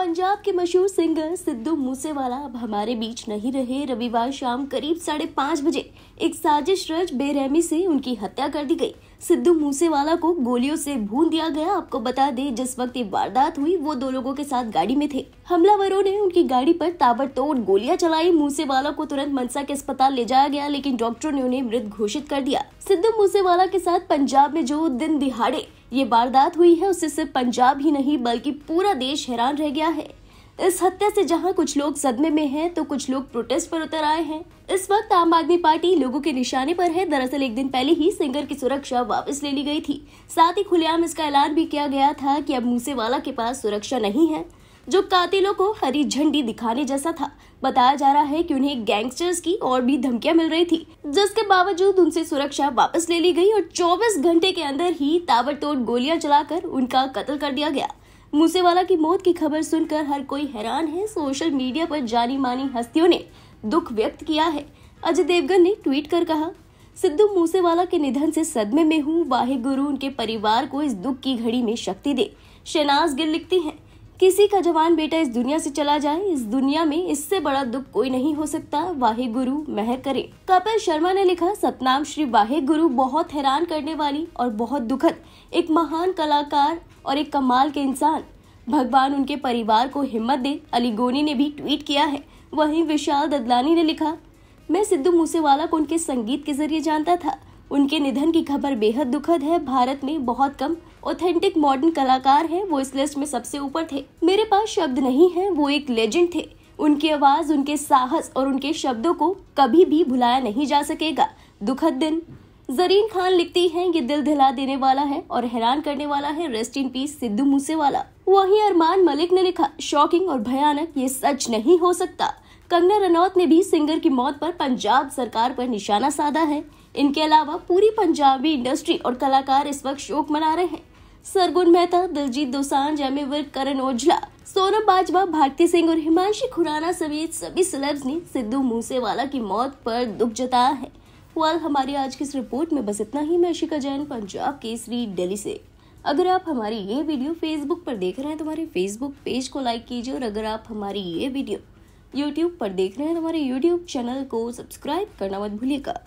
पंजाब के मशहूर सिंगर सिद्धू मूसेवाला अब हमारे बीच नहीं रहे रविवार शाम करीब साढ़े पाँच बजे एक साजिश रच बेरहमी से उनकी हत्या कर दी गई सिद्धू मूसेवाला को गोलियों से भून दिया गया आपको बता दें जिस वक्त ये वारदात हुई वो दो लोगों के साथ गाड़ी में थे हमलावरों ने उनकी गाड़ी पर ताबड़तोड़ गोलियां चलाई मूसेवाला को तुरंत मनसा के अस्पताल ले जाया गया लेकिन डॉक्टरों ने उन्हें मृत घोषित कर दिया सिद्धू मूसेवाला के साथ पंजाब में जो दिन दिहाड़े ये वारदात हुई है उससे सिर्फ पंजाब ही नहीं बल्कि पूरा देश हैरान रह गया है इस हत्या से जहां कुछ लोग सदमे में हैं तो कुछ लोग प्रोटेस्ट पर उतर आए हैं इस वक्त आम आदमी पार्टी लोगों के निशाने पर है दरअसल एक दिन पहले ही सिंगर की सुरक्षा वापस ले ली गई थी साथ ही खुलेआम इसका ऐलान भी किया गया था कि अब मूसेवाला के पास सुरक्षा नहीं है जो कातिलों को हरी झंडी दिखाने जैसा था बताया जा रहा है कि उन्हें गैंगस्टर्स की और भी धमकियां मिल रही थी जिसके बावजूद उनसे सुरक्षा वापस ले ली गई और 24 घंटे के अंदर ही ताबड़तोड़ गोलियां चलाकर उनका कत्ल कर दिया गया मूसेवाला की मौत की खबर सुनकर हर कोई हैरान है सोशल मीडिया पर जानी मानी हस्तियों ने दुख व्यक्त किया है अजय देवगन ने ट्वीट कर कहा सिद्धू मूसेवाला के निधन से सदमे में हूँ वाहे गुरु उनके परिवार को इस दुख की घड़ी में शक्ति दे शहनाज गिल लिखती हैं किसी का जवान बेटा इस दुनिया से चला जाए इस दुनिया में इससे बड़ा दुख कोई नहीं हो सकता वाहे गुरु मेहर करे कपिल शर्मा ने लिखा सतनाम श्री वाहे गुरु बहुत हैरान करने वाली और बहुत दुखद एक महान कलाकार और एक कमाल के इंसान भगवान उनके परिवार को हिम्मत दे अली गोनी ने भी ट्वीट किया है वहीं विशाल ददलानी ने लिखा मैं सिद्धू मूसेवाला को उनके संगीत के जरिए जानता था उनके निधन की खबर बेहद दुखद है भारत में बहुत कम ऑथेंटिक मॉडर्न कलाकार हैं वो इस लिस्ट में सबसे ऊपर थे मेरे पास शब्द नहीं है वो एक लेजेंड थे उनकी आवाज उनके साहस और उनके शब्दों को कभी भी भुलाया नहीं जा सकेगा दुखद दिन जरीन खान लिखती हैं ये दिल दिला देने वाला है और हैरान करने वाला है rest in peace Sidhu Moosewala वहीं अरमान मलिक ने लिखा शॉकिंग और भयानक ये सच नहीं हो सकता कंगना रनौत ने भी सिंगर की मौत पर पंजाब सरकार पर निशाना साधा है इनके अलावा पूरी पंजाबी इंडस्ट्री और कलाकार इस वक्त शोक मना रहे हैं सरगुन मेहता दिलजीत दोसांझ एम करण ओझला सोनम बाजवा भारती सिंह और हिमांशी खुराना समेत सभी सिलेब्स ने सिद्धू मूसेवाला की मौत पर दुख जताया है वाल हमारी आज की इस रिपोर्ट में बस इतना ही मैं शिका जैन पंजाब केसरी दिल्ली से अगर आप हमारी ये वीडियो फेसबुक पर देख रहे हैं तो हमारे फेसबुक पेज को लाइक कीजिए और अगर आप हमारी ये वीडियो यूट्यूब पर देख रहे हैं हमारे यूट्यूब चैनल को सब्सक्राइब करना मत भूलिएगा